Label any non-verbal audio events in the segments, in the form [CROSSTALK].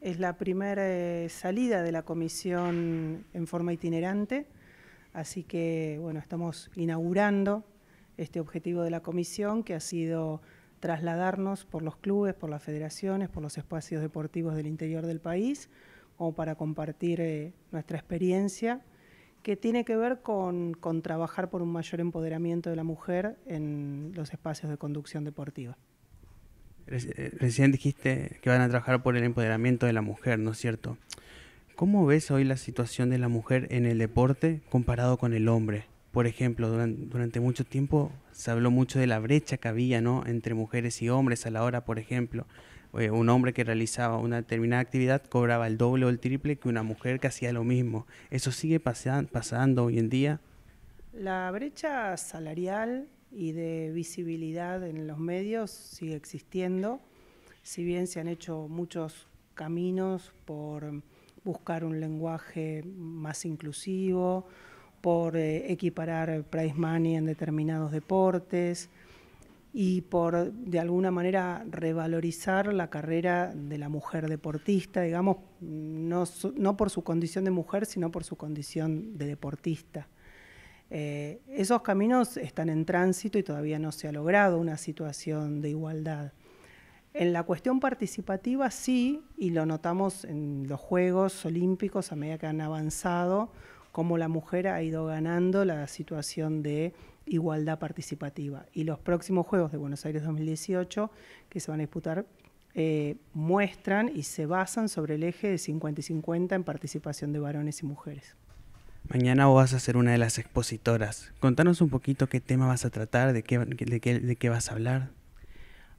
Es la primera eh, salida de la comisión en forma itinerante, así que bueno, estamos inaugurando este objetivo de la comisión que ha sido trasladarnos por los clubes, por las federaciones, por los espacios deportivos del interior del país, o para compartir eh, nuestra experiencia, que tiene que ver con trabajar por un mayor empoderamiento de la mujer en los espacios de conducción deportiva. Eh, recién dijiste que van a trabajar por el empoderamiento de la mujer, ¿no es cierto? ¿Cómo ves hoy la situación de la mujer en el deporte comparado con el hombre? Por ejemplo, durante, mucho tiempo se habló mucho de la brecha que había ¿no? entre mujeres y hombres a la hora, por ejemplo. Eh, un hombre que realizaba una determinada actividad cobraba el doble o el triple que una mujer que hacía lo mismo. ¿Eso sigue pasando hoy en día? La brecha salarial y de visibilidad en los medios sigue existiendo, si bien se han hecho muchos caminos por buscar un lenguaje más inclusivo, por eh, equiparar price money en determinados deportes y por de alguna manera revalorizar la carrera de la mujer deportista, digamos, no por su condición de mujer, sino por su condición de deportista. Eh, esos caminos están en tránsito y todavía no se ha logrado una situación de igualdad. En la cuestión participativa sí, y lo notamos en los Juegos Olímpicos a medida que han avanzado, cómo la mujer ha ido ganando la situación de igualdad participativa. Y los próximos Juegos de Buenos Aires 2018, que se van a disputar, eh, muestran y se basan sobre el eje de 50 y 50 en participación de varones y mujeres. Mañana vas a ser una de las expositoras. Contanos un poquito qué tema vas a tratar, de qué, vas a hablar.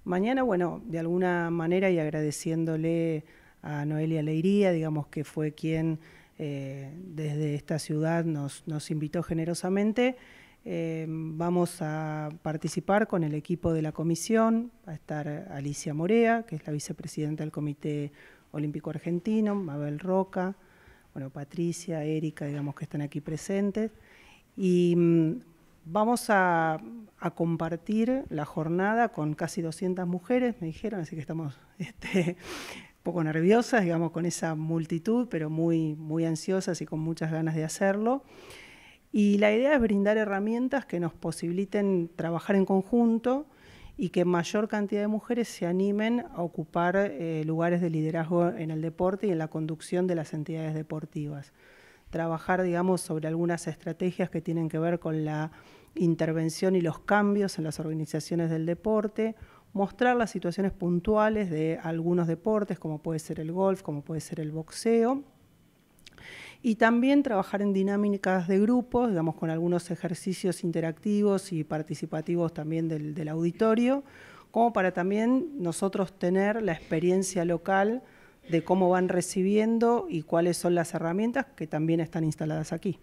Mañana, bueno, de alguna manera y agradeciéndole a Noelia Leiría, digamos que fue quien eh, desde esta ciudad nos, invitó generosamente. Eh, vamos a participar con el equipo de la comisión, va a estar Alicia Morea, que es la vicepresidenta del Comité Olímpico Argentino, Mabel Roca, bueno, Patricia, Erika, digamos que están aquí presentes. Y mm, vamos a, compartir la jornada con casi 200 mujeres, me dijeron, así que estamos [LAUGHS] este, un poco nerviosas, digamos, con esa multitud, pero muy, muy ansiosas y con muchas ganas de hacerlo. Y la idea es brindar herramientas que nos posibiliten trabajar en conjunto y que mayor cantidad de mujeres se animen a ocupar eh, lugares de liderazgo en el deporte y en la conducción de las entidades deportivas. Trabajar, digamos, sobre algunas estrategias que tienen que ver con la intervención y los cambios en las organizaciones del deporte, mostrar las situaciones puntuales de algunos deportes, como puede ser el golf, como puede ser el boxeo, y también trabajar en dinámicas de grupos, digamos, con algunos ejercicios interactivos y participativos también del, auditorio, como para también nosotros tener la experiencia local de cómo van recibiendo y cuáles son las herramientas que también están instaladas aquí.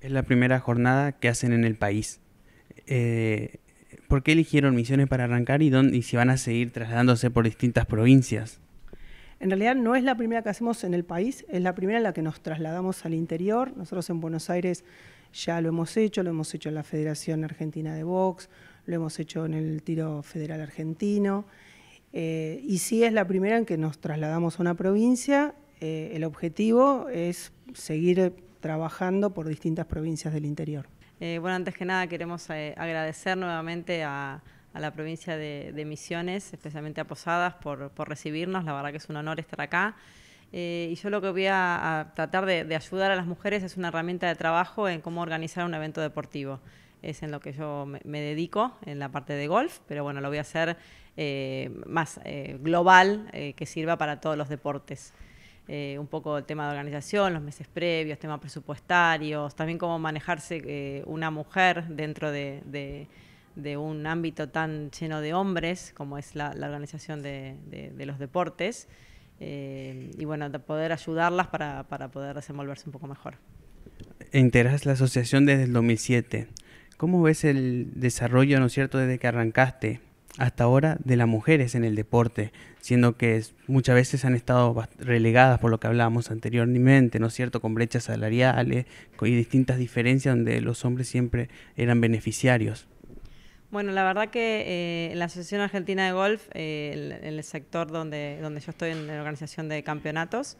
Es la primera jornada que hacen en el país. Eh, ¿Por qué eligieron Misiones para arrancar y, dónde, y si van a seguir trasladándose por distintas provincias? En realidad no es la primera que hacemos en el país, es la primera en la que nos trasladamos al interior. Nosotros en Buenos Aires ya lo hemos hecho, lo hemos hecho en la Federación Argentina de Box, lo hemos hecho en el Tiro Federal Argentino. Eh, y sí es la primera en que nos trasladamos a una provincia. Eh, el objetivo es seguir trabajando por distintas provincias del interior. Eh, bueno, antes que nada queremos agradecer nuevamente a a la provincia de, Misiones, especialmente a Posadas, por, recibirnos. La verdad que es un honor estar acá. Eh, y yo lo que voy a, tratar de, ayudar a las mujeres es una herramienta de trabajo en cómo organizar un evento deportivo. Es en lo que yo me, dedico, en la parte de golf, pero bueno, lo voy a hacer eh, más eh, global, que sirva para todos los deportes. un poco el tema de organización, los meses previos, temas presupuestarios, también cómo manejarse una mujer dentro de de un ámbito tan lleno de hombres como es la, organización de, los deportes eh, y bueno, de poder ayudarlas para, poder desenvolverse un poco mejor. Enteras la asociación desde el 2007. ¿Cómo ves el desarrollo, no es cierto, desde que arrancaste hasta ahora de las mujeres en el deporte, siendo que muchas veces han estado relegadas por lo que hablábamos anteriormente, ¿no es cierto?, con brechas salariales y distintas diferencias donde los hombres siempre eran beneficiarios. Bueno, la verdad que en eh, la Asociación Argentina de Golf, eh, el, sector donde, donde yo estoy en la organización de campeonatos,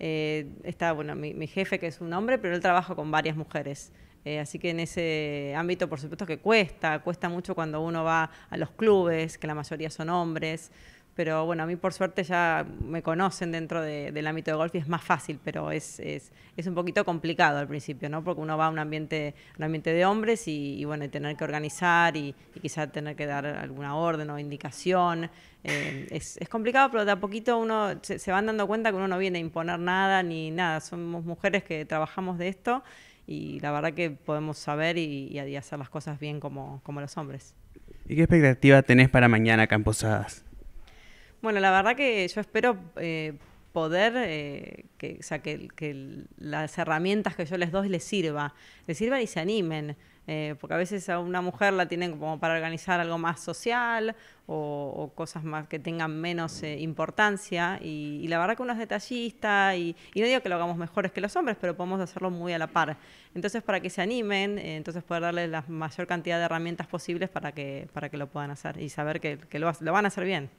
eh, está bueno mi, mi, jefe que es un hombre, pero él trabaja con varias mujeres. Eh, así que en ese ámbito, por supuesto que cuesta, cuesta mucho cuando uno va a los clubes, que la mayoría son hombres pero bueno, a mí por suerte ya me conocen dentro del ámbito de golf y es más fácil, pero es, un poquito complicado al principio, ¿no? Porque uno va a un ambiente, ambiente de hombres y, bueno, y tener que organizar y, quizás quizá tener que dar alguna orden o indicación. Eh, es, complicado, pero de a poquito uno se, van dando cuenta que uno no viene a imponer nada ni nada. Somos mujeres que trabajamos de esto y la verdad que podemos saber y, y hacer las cosas bien como, como los hombres. ¿Y qué expectativa tenés para mañana, Camposadas? Bueno, la verdad que yo espero eh, poder, eh, que, o sea, que, las herramientas que yo les doy les sirva, les sirvan y se animen. Eh, porque a veces a una mujer la tienen como para organizar algo más social o, cosas más que tengan menos importancia. Y, la verdad que uno es detallista y, no digo que lo hagamos mejores que los hombres, pero podemos hacerlo muy a la par. Entonces, para que se animen, entonces poder darle la mayor cantidad de herramientas posibles para que, para que lo puedan hacer y saber que, lo van a hacer bien.